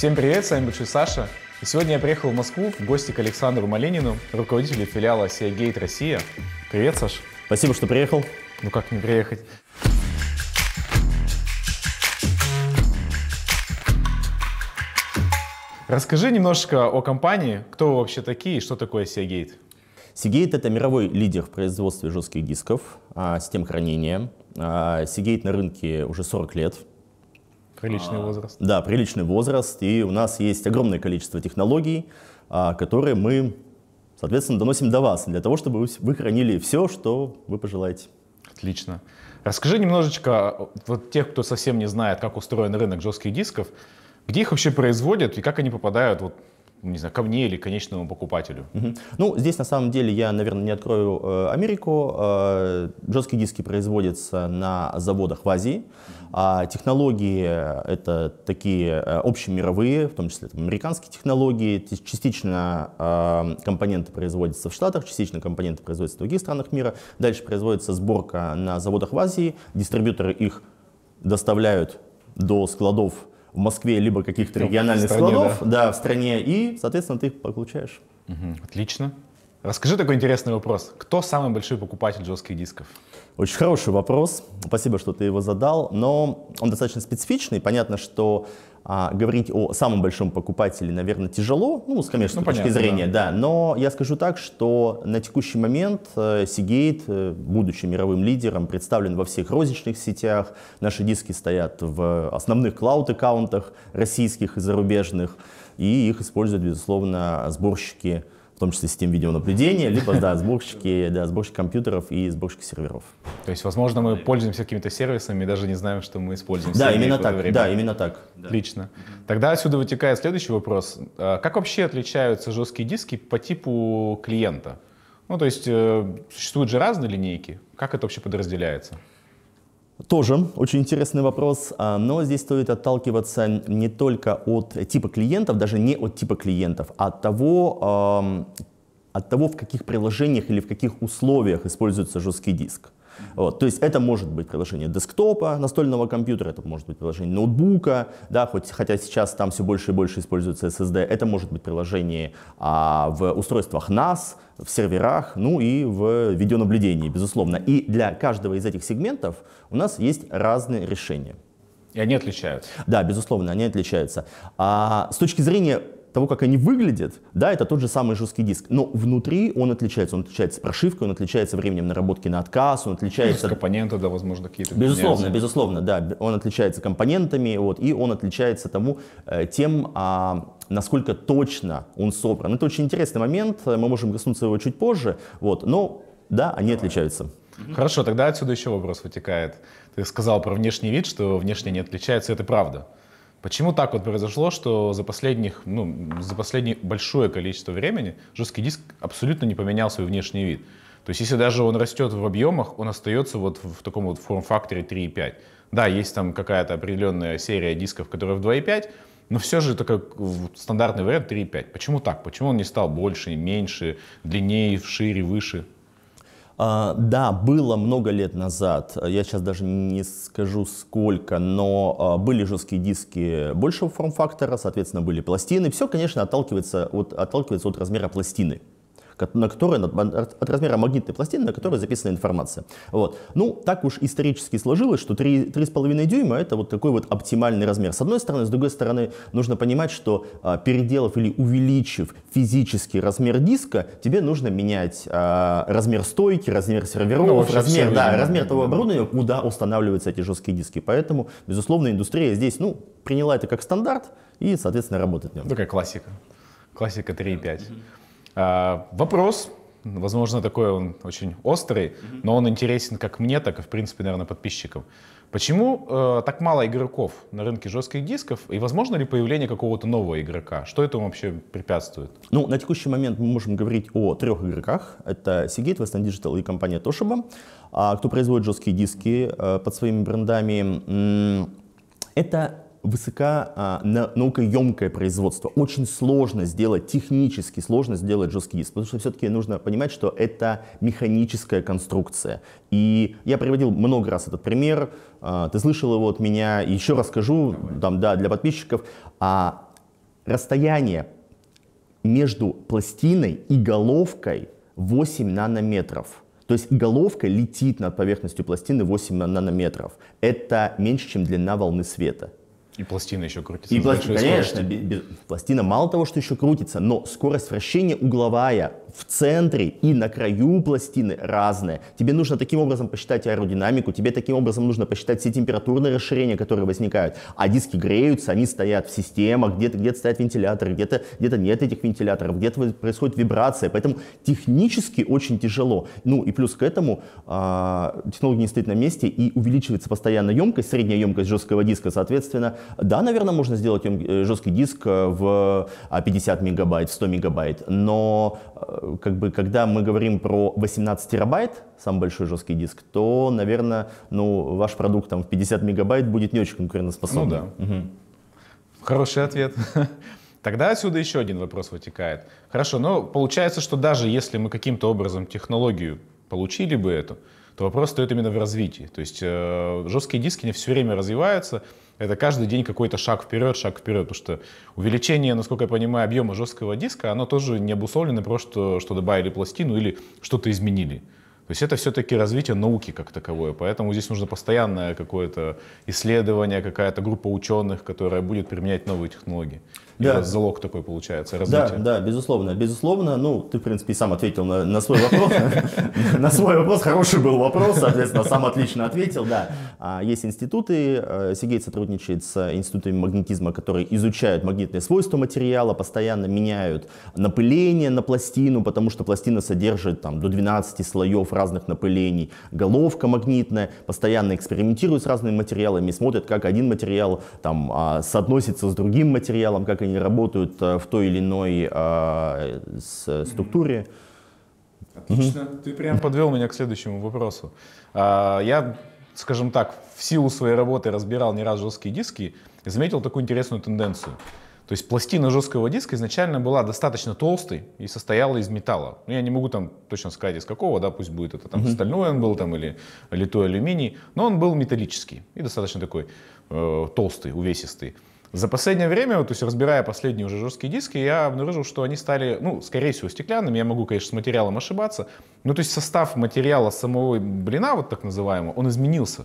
Всем привет, с вами Большой Саша. И сегодня я приехал в Москву в гости к Александру Малинину, руководителю филиала Сиагейт Россия. Привет, Саш. Спасибо, что приехал. Ну как не приехать? Расскажи немножко о компании, кто вы вообще такие и что такое Seagate? Seagate — это мировой лидер в производстве жестких дисков, а, систем хранения. Seagate а, на рынке уже 40 лет — Приличный а, возраст. Да, приличный возраст. И у нас есть огромное количество технологий, а, которые мы, соответственно, доносим до вас, для того, чтобы вы хранили все, что вы пожелаете. Отлично. Расскажи немножечко, вот тех, кто совсем не знает, как устроен рынок жестких дисков, где их вообще производят и как они попадают вот не знаю, ко мне или конечному покупателю? Угу. Ну, здесь на самом деле я, наверное, не открою э, Америку. Э, жесткие диски производятся на заводах в Азии. А технологии э, это такие э, общемировые, в том числе там, американские технологии. Частично э, компоненты производятся в Штатах, частично компоненты производятся в других странах мира. Дальше производится сборка на заводах в Азии. Дистрибьюторы их доставляют до складов в Москве, либо каких-то региональных стране, складов да. Да, в стране, и, соответственно, ты их получаешь. Угу, отлично. Расскажи такой интересный вопрос. Кто самый большой покупатель жестких дисков? Очень хороший вопрос. Спасибо, что ты его задал. Но он достаточно специфичный. Понятно, что а, говорить о самом большом покупателе, наверное, тяжело, ну, с коммерческой ну, точки понятно, зрения, да. да. Но я скажу так, что на текущий момент Сигейт, э, э, будучи мировым лидером, представлен во всех розничных сетях. Наши диски стоят в основных клауд-аккаунтах российских и зарубежных, и их используют, безусловно, сборщики в том числе систем видеонаблюдения, либо, да, сборщики, да, сборщики компьютеров и сборщики серверов. То есть, возможно, мы пользуемся какими-то сервисами и даже не знаем, что мы используем. Да, именно так, время. да, именно так. Отлично. Тогда отсюда вытекает следующий вопрос. А как вообще отличаются жесткие диски по типу клиента? Ну, то есть, э, существуют же разные линейки. Как это вообще подразделяется? Тоже очень интересный вопрос, а, но здесь стоит отталкиваться не только от типа клиентов, даже не от типа клиентов, а от того, от того, в каких приложениях или в каких условиях используется жесткий диск. Вот, то есть это может быть приложение десктопа, настольного компьютера, это может быть приложение ноутбука, да, хоть, хотя сейчас там все больше и больше используется SSD, это может быть приложение а, в устройствах NAS, в серверах, ну и в видеонаблюдении, безусловно. И для каждого из этих сегментов у нас есть разные решения. И они отличаются. Да, безусловно, они отличаются. А, с точки зрения того, как они выглядят, да, это тот же самый жесткий диск, но внутри он отличается. Он отличается прошивкой, он отличается временем наработки на отказ, он отличается... Плюс компоненты, да, возможно, какие-то... Безусловно, меняются. безусловно, да. Он отличается компонентами, вот, и он отличается тому, э, тем, а, насколько точно он собран. Это очень интересный момент, э, мы можем коснуться его чуть позже, вот, но, да, они отличаются. Хорошо, тогда отсюда еще вопрос вытекает. Ты сказал про внешний вид, что внешне не отличается, это правда. Почему так вот произошло, что за, последних, ну, за последнее большое количество времени жесткий диск абсолютно не поменял свой внешний вид? То есть если даже он растет в объемах, он остается вот в таком вот форм-факторе 3.5. Да, есть там какая-то определенная серия дисков, которые в 2.5, но все же это как стандартный вариант 3.5. Почему так? Почему он не стал больше, меньше, длиннее, шире, выше? А, да, было много лет назад, я сейчас даже не скажу сколько, но а, были жесткие диски большего форм-фактора, соответственно, были пластины. Все, конечно, отталкивается от, отталкивается от размера пластины на которой, от размера магнитной пластины, на которой записана информация. Вот. Ну, так уж исторически сложилось, что 3,5 дюйма это вот такой вот оптимальный размер. С одной стороны, с другой стороны, нужно понимать, что а, переделав или увеличив физический размер диска, тебе нужно менять а, размер стойки, размер серверов, ну, размер, да, размер того оборудования, куда устанавливаются эти жесткие диски. Поэтому, безусловно, индустрия здесь, ну, приняла это как стандарт и, соответственно, работает в нем. Такая классика. Классика 3.5. А, вопрос, возможно, такой он очень острый, mm-hmm. но он интересен как мне, так и, в принципе, наверное, подписчикам. Почему э, так мало игроков на рынке жестких дисков? И возможно ли появление какого-то нового игрока? Что этому вообще препятствует? Ну, на текущий момент мы можем говорить о трех игроках. Это Seagate, Western Digital и компания Toshiba. А, кто производит жесткие диски э, под своими брендами. Это высока а, на, наукоемкое производство. Очень сложно сделать, технически сложно сделать жесткий диск, потому что все-таки нужно понимать, что это механическая конструкция. И я приводил много раз этот пример, а, ты слышал его от меня, еще расскажу, там, да, для подписчиков. А, расстояние между пластиной и головкой 8 нанометров. То есть головка летит над поверхностью пластины 8 нанометров. Это меньше, чем длина волны света. И пластина еще крутится. И пластина, конечно, пластина мало того, что еще крутится, но скорость вращения угловая в центре и на краю пластины разная. Тебе нужно таким образом посчитать аэродинамику, тебе таким образом нужно посчитать все температурные расширения, которые возникают. А диски греются, они стоят в системах, где-то где стоят вентиляторы, где-то где нет этих вентиляторов, где-то происходит вибрация. Поэтому технически очень тяжело. Ну и плюс к этому а, технология не стоит на месте и увеличивается постоянно емкость, средняя емкость жесткого диска, соответственно, да, наверное, можно сделать э, жесткий диск э, в 50 а, мегабайт, 100 мегабайт, но э, как бы, когда мы говорим про 18 терабайт, самый большой жесткий диск, то, наверное, ну, ваш продукт там, в 50 мегабайт будет не очень конкурентоспособным. Ну да. Угу. Хороший ответ. Тогда отсюда еще один вопрос вытекает. Хорошо, но получается, что даже если мы каким-то образом технологию получили бы эту, то вопрос стоит именно в развитии. То есть э, жесткие диски не все время развиваются, это каждый день какой-то шаг вперед, шаг вперед, потому что увеличение, насколько я понимаю, объема жесткого диска, оно тоже не обусловлено просто, что добавили пластину или что-то изменили. То есть это все-таки развитие науки как таковое, поэтому здесь нужно постоянное какое-то исследование, какая-то группа ученых, которая будет применять новые технологии. Да. залог такой получается, развитие. Да, да, безусловно, безусловно. Ну, ты, в принципе, сам ответил на, на свой вопрос. На свой вопрос, хороший был вопрос, соответственно, сам отлично ответил, да. А, есть институты, э, Сергей сотрудничает с институтами магнетизма, которые изучают магнитные свойства материала, постоянно меняют напыление на пластину, потому что пластина содержит там до 12 слоев разных напылений, головка магнитная, постоянно экспериментируют с разными материалами, смотрят, как один материал там а, соотносится с другим материалом, как они работают э, в той или иной э, э, структуре. Отлично. Угу. Ты прям подвел меня к следующему вопросу. А, я, скажем так, в силу своей работы разбирал не раз жесткие диски и заметил такую интересную тенденцию. То есть пластина жесткого диска изначально была достаточно толстой и состояла из металла. Ну, я не могу там точно сказать, из какого, да, пусть будет это там mm стальной он был там или литой алюминий, но он был металлический и достаточно такой э, толстый, увесистый. За последнее время, то есть разбирая последние уже жесткие диски, я обнаружил, что они стали, ну, скорее всего, стеклянными. Я могу, конечно, с материалом ошибаться. Но ну, то есть состав материала самого блина, вот так называемого, он изменился.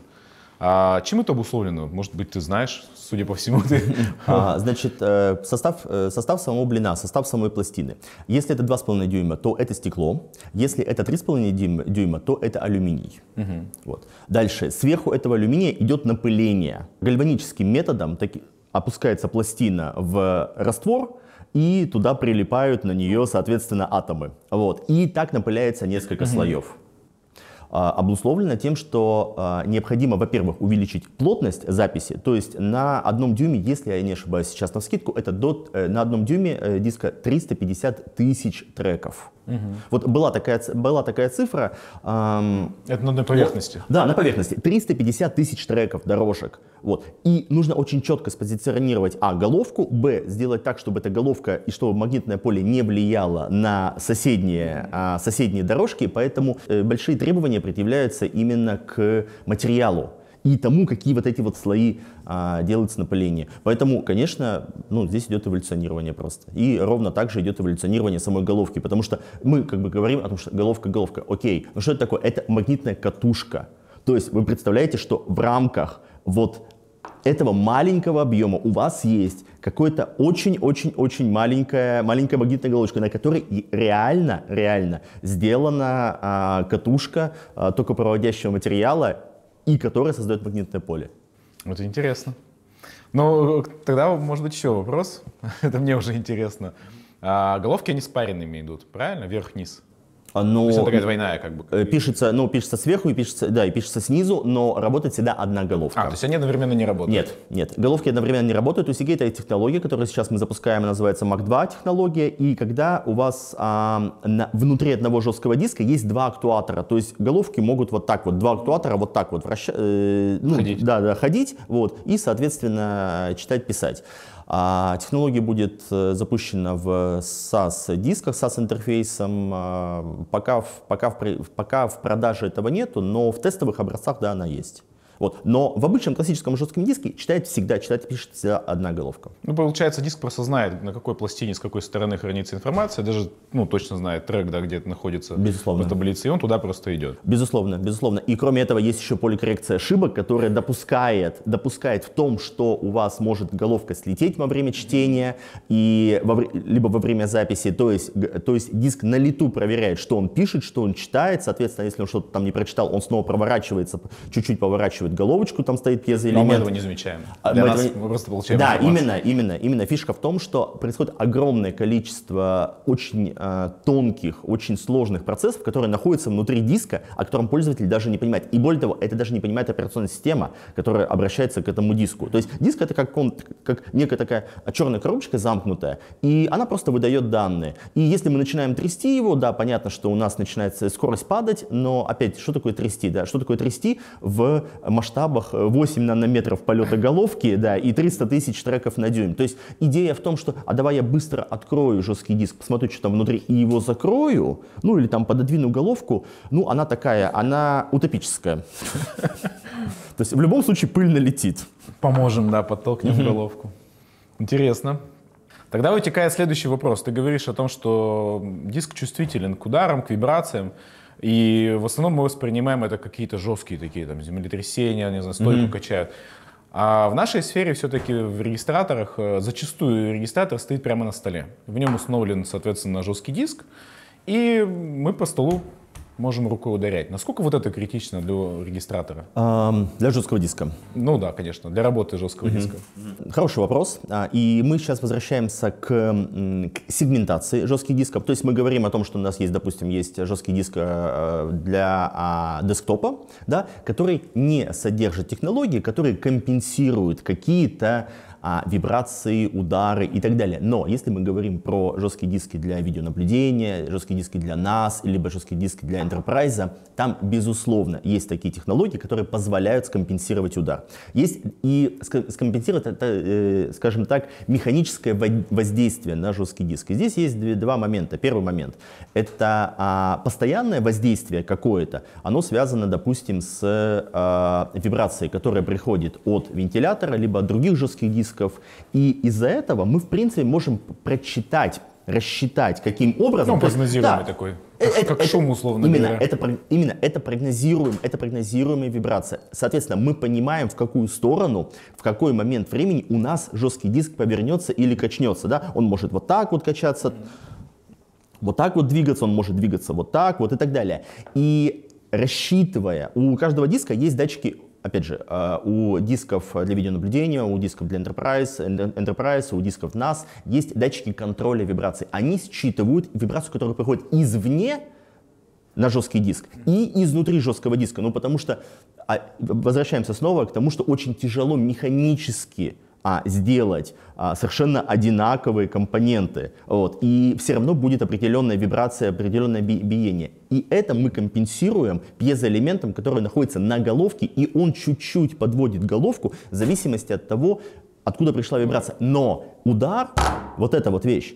А чем это обусловлено? Может быть, ты знаешь, судя по всему, ты... А, значит, э, состав, э, состав самого блина, состав самой пластины. Если это 2,5 дюйма, то это стекло. Если это 3,5 дюйма, дюйма, то это алюминий. Угу. Вот. Дальше. Сверху этого алюминия идет напыление. Гальваническим методом Так опускается пластина в раствор, и туда прилипают на нее, соответственно, атомы. Вот. И так напыляется несколько угу. слоев. А, обусловлено тем, что а, необходимо, во-первых, увеличить плотность записи, то есть на одном дюйме, если я не ошибаюсь сейчас на скидку, это до, э, на одном дюйме э, диска 350 тысяч треков. Угу. Вот была такая, была такая цифра. Эм, Это ну, на поверхности. да, на поверхности. 350 тысяч треков, дорожек. Вот. И нужно очень четко спозиционировать, а, головку, б, сделать так, чтобы эта головка и чтобы магнитное поле не влияло на соседние, а, соседние дорожки, поэтому э, большие требования предъявляются именно к материалу и тому, какие вот эти вот слои а, делаются на пылении. Поэтому, конечно, ну, здесь идет эволюционирование просто. И ровно так же идет эволюционирование самой головки, потому что мы как бы говорим о том, что головка-головка, окей, ну что это такое? Это магнитная катушка. То есть вы представляете, что в рамках вот этого маленького объема у вас есть какое-то очень-очень-очень маленькая, маленькая магнитная головочка, на которой реально, реально сделана а, катушка а, токопроводящего материала и которая создает магнитное поле. Вот интересно. Ну, тогда, может быть, еще вопрос. Это мне уже интересно. А, головки, они спаренными идут, правильно? Вверх-вниз оно... А, ну, то есть она такая двойная как бы? Э, пишется, ну, пишется сверху и пишется, да, и пишется снизу, но работает всегда одна головка. А, то есть они одновременно не работают? Нет, нет. Головки одновременно не работают. У Seagate это технология, которую сейчас мы запускаем, называется Mark 2 технология. И когда у вас а, на, внутри одного жесткого диска есть два актуатора, то есть головки могут вот так вот, два актуатора вот так вот вращать, э, ну, ходить. Да, да, ходить, вот, и, соответственно, читать, писать. А технология будет э, запущена в SAS-дисках, SAS-интерфейсом. А, пока, в, пока, в, пока в продаже этого нету, но в тестовых образцах да, она есть. Вот. Но в обычном классическом жестком диске читает всегда, читать пишет всегда одна головка. Ну, получается, диск просто знает, на какой пластине, с какой стороны хранится информация, даже, ну, точно знает трек, да, где это находится безусловно. по таблице, и он туда просто идет. Безусловно, безусловно. И кроме этого есть еще поликоррекция ошибок, которая допускает, допускает в том, что у вас может головка слететь во время чтения, и во, либо во время записи, то есть, то есть диск на лету проверяет, что он пишет, что он читает, соответственно, если он что-то там не прочитал, он снова проворачивается, чуть-чуть поворачивается поворачивает головочку, там стоит пьезоэлемент. Но мы этого не замечаем. А, Для мы нас этого... мы просто получаем Да, именно, именно, именно. Фишка в том, что происходит огромное количество очень э, тонких, очень сложных процессов, которые находятся внутри диска, о котором пользователь даже не понимает. И более того, это даже не понимает операционная система, которая обращается к этому диску. То есть диск это как, он, как некая такая черная коробочка замкнутая, и она просто выдает данные. И если мы начинаем трясти его, да, понятно, что у нас начинается скорость падать, но опять, что такое трясти? Да? Что такое трясти в масштабах 8 э, нанометров полета головки, да, и 300 тысяч треков на дюйм. То есть идея в том, что, а давай я быстро открою жесткий диск, посмотрю, что там внутри, и его закрою, ну или там пододвину головку, ну она такая, она утопическая. То есть в любом случае пыль налетит. Поможем, да, подтолкнем головку. Интересно. Тогда вытекает следующий вопрос. Ты говоришь о том, что диск чувствителен к ударам, к вибрациям. И в основном мы воспринимаем это какие-то жесткие такие там землетрясения, не знаю, стойку mm-hmm. качают. А в нашей сфере все-таки в регистраторах э, зачастую регистратор стоит прямо на столе. В нем установлен, соответственно, жесткий диск, и мы по столу можем рукой ударять. Насколько вот это критично для регистратора? Эм, для жесткого диска. Ну да, конечно, для работы жесткого угу. диска. Хороший вопрос. А, и мы сейчас возвращаемся к, к сегментации жестких дисков. То есть мы говорим о том, что у нас есть, допустим, есть жесткий диск э, для а, десктопа, да, который не содержит технологии, которые компенсируют какие-то а, вибрации, удары и так далее. Но если мы говорим про жесткие диски для видеонаблюдения, жесткие диски для NAS, либо жесткие диски для Enterprise, там, безусловно, есть такие технологии, которые позволяют скомпенсировать удар. Есть и скомпенсировать, это, э, скажем так, механическое воздействие на жесткий диск. И здесь есть два момента. Первый момент — это а, постоянное воздействие какое-то, оно связано, допустим, с а, вибрацией, которая приходит от вентилятора, либо от других жестких дисков, дисков. И из-за этого мы, в принципе, можем прочитать, рассчитать, каким образом... Ну, прогнозируемый да, такой. Э, это, как это, шум, условно именно говоря. Это, именно это, прогнозируем, это прогнозируемая вибрация. Соответственно, мы понимаем, в какую сторону, в какой момент времени у нас жесткий диск повернется или качнется. Да? Он может вот так вот качаться, вот так вот двигаться, он может двигаться вот так вот и так далее. И рассчитывая, у каждого диска есть датчики Опять же, э, у дисков для видеонаблюдения, у дисков для Enterprise, э, Enterprise, у дисков NAS есть датчики контроля вибраций. Они считывают вибрацию, которая приходит извне на жесткий диск и изнутри жесткого диска. Ну, потому что, а, возвращаемся снова к тому, что очень тяжело механически а, сделать а, совершенно одинаковые компоненты, вот, и все равно будет определенная вибрация, определенное би биение. И это мы компенсируем пьезоэлементом, который находится на головке, и он чуть-чуть подводит головку в зависимости от того, откуда пришла вибрация. Но удар, вот эта вот вещь,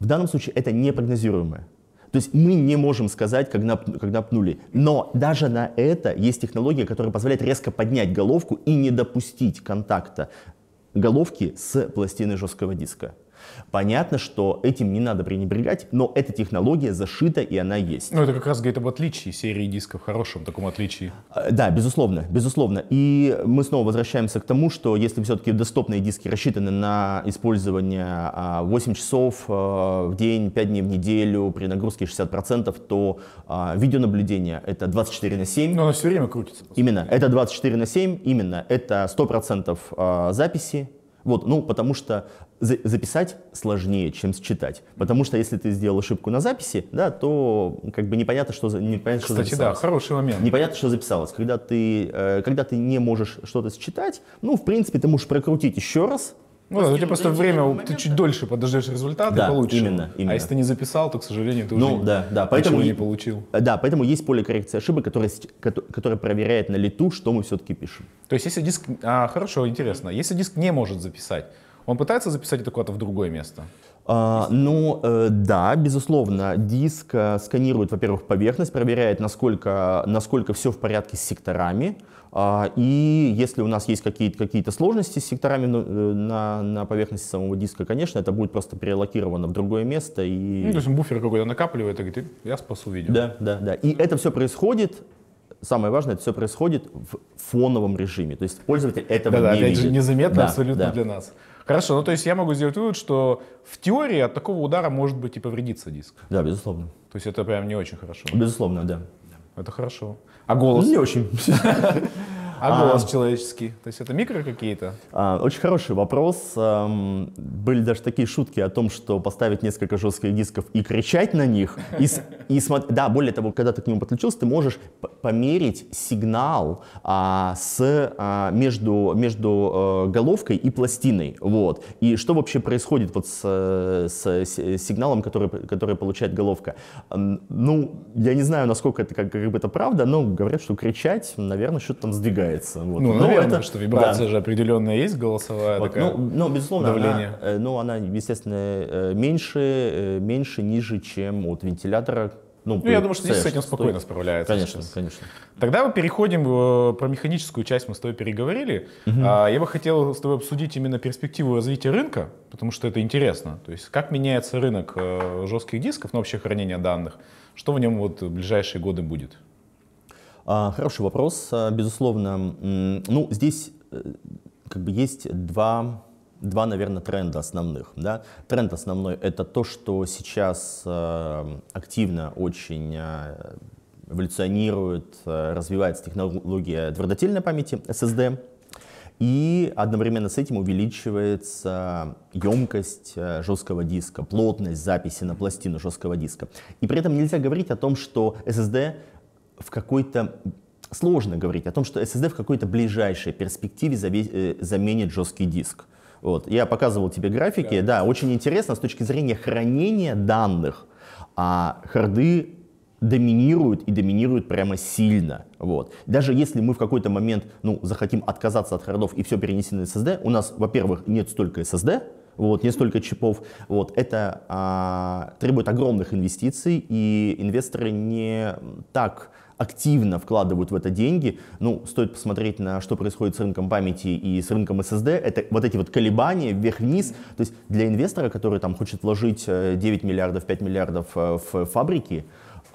в данном случае это непрогнозируемое. То есть мы не можем сказать, когда, когда пнули. Но даже на это есть технология, которая позволяет резко поднять головку и не допустить контакта головки с пластины жесткого диска. Понятно, что этим не надо пренебрегать, но эта технология зашита и она есть. Ну, это как раз говорит об отличии серии дисков, хорошем таком отличии. А, да, безусловно, безусловно. И мы снова возвращаемся к тому, что если все-таки доступные диски рассчитаны на использование 8 а, часов а, в день, 5 дней в неделю, при нагрузке 60%, то видеонаблюдение это 24 на 7. Но оно все время крутится. Именно, это 24 на 7, именно, это 100% записи, вот, ну, потому что за записать сложнее, чем считать. Потому что если ты сделал ошибку на записи, да, то как бы непонятно, что, непонятно, Кстати, что записалось. Кстати, да, хороший момент. Непонятно, что записалось. Когда ты, э, когда ты не можешь что-то считать, ну, в принципе, ты можешь прокрутить еще раз, ну, да, у тебя просто время, момента. ты чуть дольше подождешь результаты, да, получишь. Именно, именно. А если ты не записал, то, к сожалению, ты ну, уже да, да, поэтому ничего не получил. Да, поэтому есть поле коррекции ошибок, которое, которое проверяет на лету, что мы все-таки пишем. То есть, если диск... А, хорошо, интересно. Если диск не может записать, он пытается записать это куда-то в другое место? А, ну, э, да, безусловно, диск э, сканирует, во-первых, поверхность, проверяет, насколько, насколько все в порядке с секторами. Э, и если у нас есть какие-то какие сложности с секторами ну, э, на, на поверхности самого диска, конечно, это будет просто перелокировано в другое место. И... Ну, то есть буфер какой-то накапливает и говорит, я спасу видео. Да, да, да. И это все происходит самое важное, это все происходит в фоновом режиме. То есть пользователь этого да, не да, видит. Да, Это же, незаметно да, абсолютно да. для нас. Хорошо, ну то есть я могу сделать вывод, что в теории от такого удара может быть и повредиться диск. Да, безусловно. То есть это прям не очень хорошо. Безусловно, да. Это хорошо. А голос? Не очень. А, а голос а, человеческий? То есть это микро какие-то? А, очень хороший вопрос. Эм, были даже такие шутки о том, что поставить несколько жестких дисков и кричать на них. И, и смотри, да, более того, когда ты к нему подключился, ты можешь померить сигнал а, с, а, между, между э, головкой и пластиной. Вот. И что вообще происходит вот с, с, с сигналом, который, который получает головка? Ну, я не знаю, насколько это, как, как бы это правда, но говорят, что кричать, наверное, что-то там сдвигает появляется. Вот. Ну, ну, наверное, это, что вибрация да. же определенная есть, голосовая вот, такая. Ну, ну безусловно, давление. Она, э, ну, она, естественно, э, меньше, э, меньше, ниже, чем от вентилятора, ну, ну я думаю, что здесь с этим спокойно стоит. справляется. Конечно, сейчас. конечно. Тогда мы переходим в, про механическую часть, мы с тобой переговорили. Угу. А, я бы хотел с тобой обсудить именно перспективу развития рынка, потому что это интересно. То есть как меняется рынок жестких дисков на общее хранение данных, что в нем вот в ближайшие годы будет? А, хороший вопрос, а, безусловно. Ну, здесь э, как бы есть два, два, наверное, тренда основных. Да? Тренд основной — это то, что сейчас э, активно очень э, эволюционирует, развивается технология твердотельной памяти, SSD, и одновременно с этим увеличивается емкость жесткого диска, плотность записи на пластину жесткого диска. И при этом нельзя говорить о том, что SSD в какой-то сложно говорить о том, что SSD в какой-то ближайшей перспективе э, заменит жесткий диск. Вот. Я показывал тебе графики, да. очень интересно с точки зрения хранения данных, а харды доминируют и доминируют прямо сильно. Вот. Даже если мы в какой-то момент ну, захотим отказаться от хардов и все перенести на SSD, у нас, во-первых, нет столько SSD, вот, не столько чипов. Вот, это а, требует огромных инвестиций, и инвесторы не так активно вкладывают в это деньги. Ну, стоит посмотреть на что происходит с рынком памяти и с рынком SSD. Это вот эти вот колебания вверх-вниз. То есть для инвестора, который там хочет вложить 9 э, миллиардов, 5 миллиардов э, в фабрики,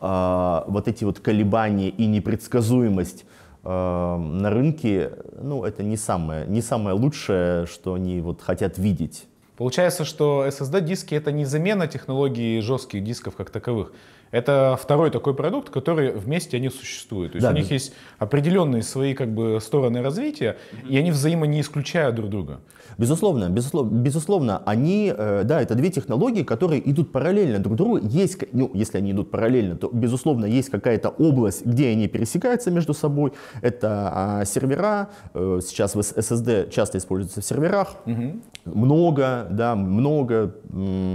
э, вот эти вот колебания и непредсказуемость на рынке, ну, это не самое, не самое лучшее, что они вот хотят видеть. Получается, что SSD-диски это не замена технологии жестких дисков как таковых. Это второй такой продукт, который вместе они существуют. То есть да, у них да. есть определенные свои как бы стороны развития, и они взаимно не исключают друг друга. Безусловно, безусловно, безусловно они, э, да, это две технологии, которые идут параллельно друг другу. Есть, ну, если они идут параллельно, то, безусловно, есть какая-то область, где они пересекаются между собой. Это а, сервера, э, сейчас в SSD часто используется в серверах, угу. много, да, много,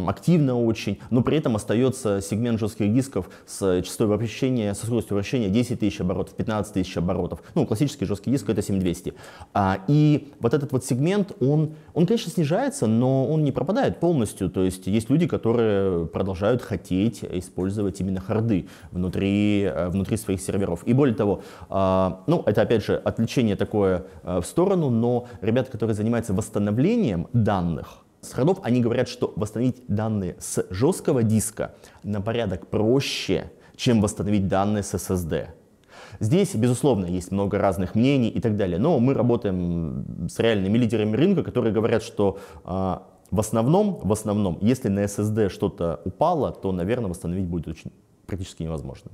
активно очень, но при этом остается сегмент жестких дисков с частотой вращения, со скоростью вращения 10 тысяч оборотов, 15 тысяч оборотов. Ну, классический жесткий диск это 7200. А, и вот этот вот сегмент, он он, конечно, снижается, но он не пропадает полностью. То есть есть люди, которые продолжают хотеть использовать именно харды внутри, э, внутри своих серверов. И более того, а, ну, это опять же отвлечение такое э, в сторону, но ребята, которые занимаются восстановлением данных, с хардов они говорят, что восстановить данные с жесткого диска на порядок проще, чем восстановить данные с SSD. Здесь, безусловно, есть много разных мнений и так далее, но мы работаем с реальными лидерами рынка, которые говорят, что а, в основном, в основном, если на SSD что-то упало, то, наверное, восстановить будет очень практически невозможно.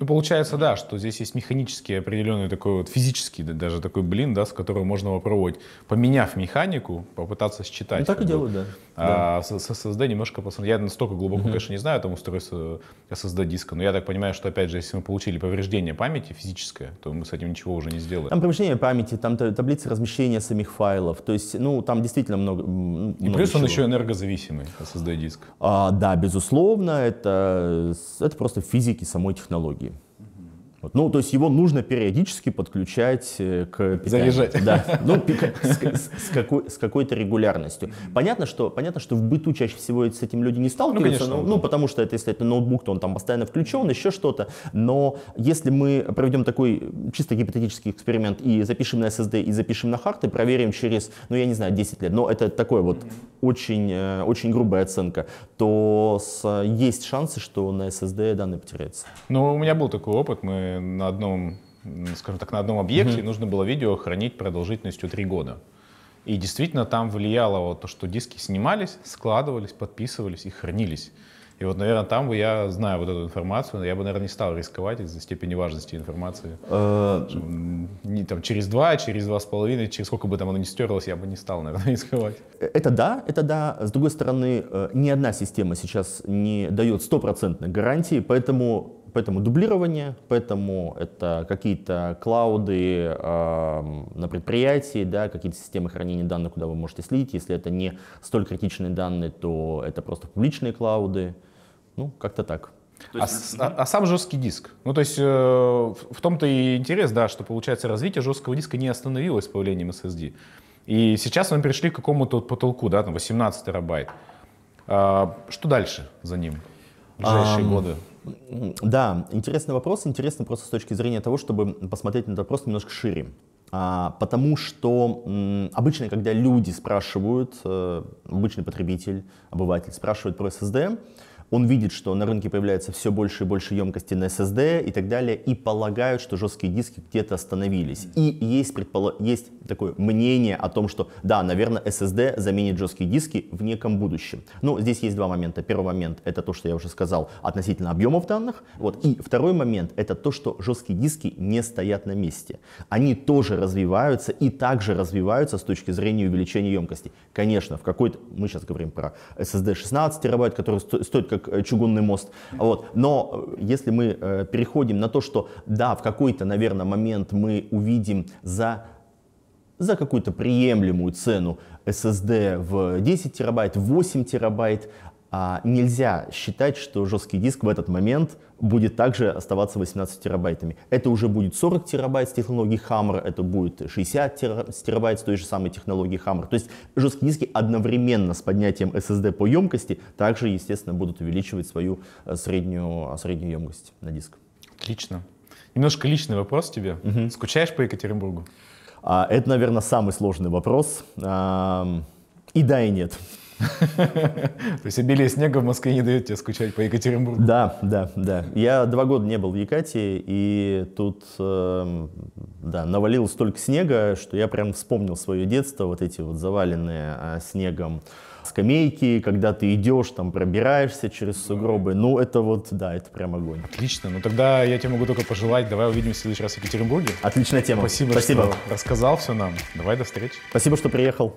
Ну, получается, да, что здесь есть механический определенный такой вот физический даже такой блин, да, с которым можно попробовать, поменяв механику, попытаться считать. Ну, так и делают, да. А да. с SSD немножко посмотрел. Я настолько глубоко, угу. конечно, не знаю там устройство SSD диска, но я так понимаю, что, опять же, если мы получили повреждение памяти физическое, то мы с этим ничего уже не сделаем. Там помещение памяти, там таблицы размещения самих файлов, то есть, ну, там действительно много... много и плюс чего. он еще энергозависимый, SSD диск. А, да, безусловно, это, э, это просто физики самой технологии. Вот. Ну, то есть его нужно периодически подключать э, к питанию. Заряжать. Да, ну, с, с, какой, с какой-то регулярностью. Понятно что, понятно, что в быту чаще всего с этим люди не сталкиваются, ну, конечно, ну, ну потому что это, если это ноутбук, то он там постоянно включен, еще что-то. Но если мы проведем такой чисто гипотетический эксперимент и запишем на SSD, и запишем на хард, и проверим через, ну, я не знаю, 10 лет, но это такое вот очень, э, очень грубая оценка, то с, есть шансы, что на SSD данные потеряются. Ну, у меня был такой опыт, мы на одном, скажем так, на одном объекте mm-hmm. нужно было видео хранить продолжительностью 3 года. И действительно там влияло вот то, что диски снимались, складывались, подписывались и хранились. И вот, наверное, там бы я знаю вот эту информацию, я бы, наверное, не стал рисковать из-за степени важности информации. Э, не, там, через два, через два с половиной, через сколько бы там оно не стерлось, я бы не стал, наверное, рисковать. Это да, это да. С другой стороны, э, ни одна система сейчас не дает стопроцентной гарантии, поэтому поэтому дублирование, поэтому это какие-то клауды э, на предприятии, да, какие-то системы хранения данных, куда вы можете слить. Если это не столь критичные данные, то это просто публичные клауды. Ну, как-то так. То есть... а, а, сам жесткий диск? Ну, то есть э, в том-то и интерес, да, что, получается, развитие жесткого диска не остановилось с появлением SSD. И сейчас мы перешли к какому-то потолку, да, там 18 терабайт. А, что дальше за ним в ближайшие um... годы? Да, интересный вопрос. Интересно просто с точки зрения того, чтобы посмотреть на этот вопрос немножко шире. А, потому что м, обычно, когда люди спрашивают, э, обычный потребитель, обыватель спрашивает про SSD, он видит, что на рынке появляется все больше и больше емкости на SSD и так далее, и полагают, что жесткие диски где-то остановились. И есть, предполо... есть такое мнение о том, что да, наверное, SSD заменит жесткие диски в неком будущем. Но здесь есть два момента. Первый момент — это то, что я уже сказал относительно объемов данных. Вот. И второй момент — это то, что жесткие диски не стоят на месте. Они тоже развиваются и также развиваются с точки зрения увеличения емкости. Конечно, в какой-то... Мы сейчас говорим про SSD 16 терабайт, который сто... стоит как как э, чугунный мост. Вот. Но э, если мы э, переходим на то, что да, в какой-то, наверное, момент мы увидим за за какую-то приемлемую цену SSD в 10 терабайт, 8 терабайт, а, нельзя считать, что жесткий диск в этот момент будет также оставаться 18 терабайтами. Это уже будет 40 терабайт с технологией Hammer, это будет 60 терабайт с той же самой технологией Hammer. То есть жесткие диски одновременно с поднятием SSD по емкости также, естественно, будут увеличивать свою э, среднюю, среднюю емкость на диск. Отлично. Немножко личный вопрос тебе. Угу. Скучаешь по Екатеринбургу? А, это, наверное, самый сложный вопрос. А, и да, и нет. То есть обилие а снега в Москве не дает тебе скучать по Екатеринбургу. Да, да, да. Я два года не был в Якате, и тут эм, да, навалилось столько снега, что я прям вспомнил свое детство, вот эти вот заваленные а, снегом скамейки, когда ты идешь, там пробираешься через сугробы. Ну, это вот, да, это прям огонь. Отлично. Ну, тогда я тебе могу только пожелать. Давай увидимся в следующий раз в Екатеринбурге. Отличная тема. Спасибо, Спасибо. что рассказал все нам. Давай до встречи. Спасибо, что приехал.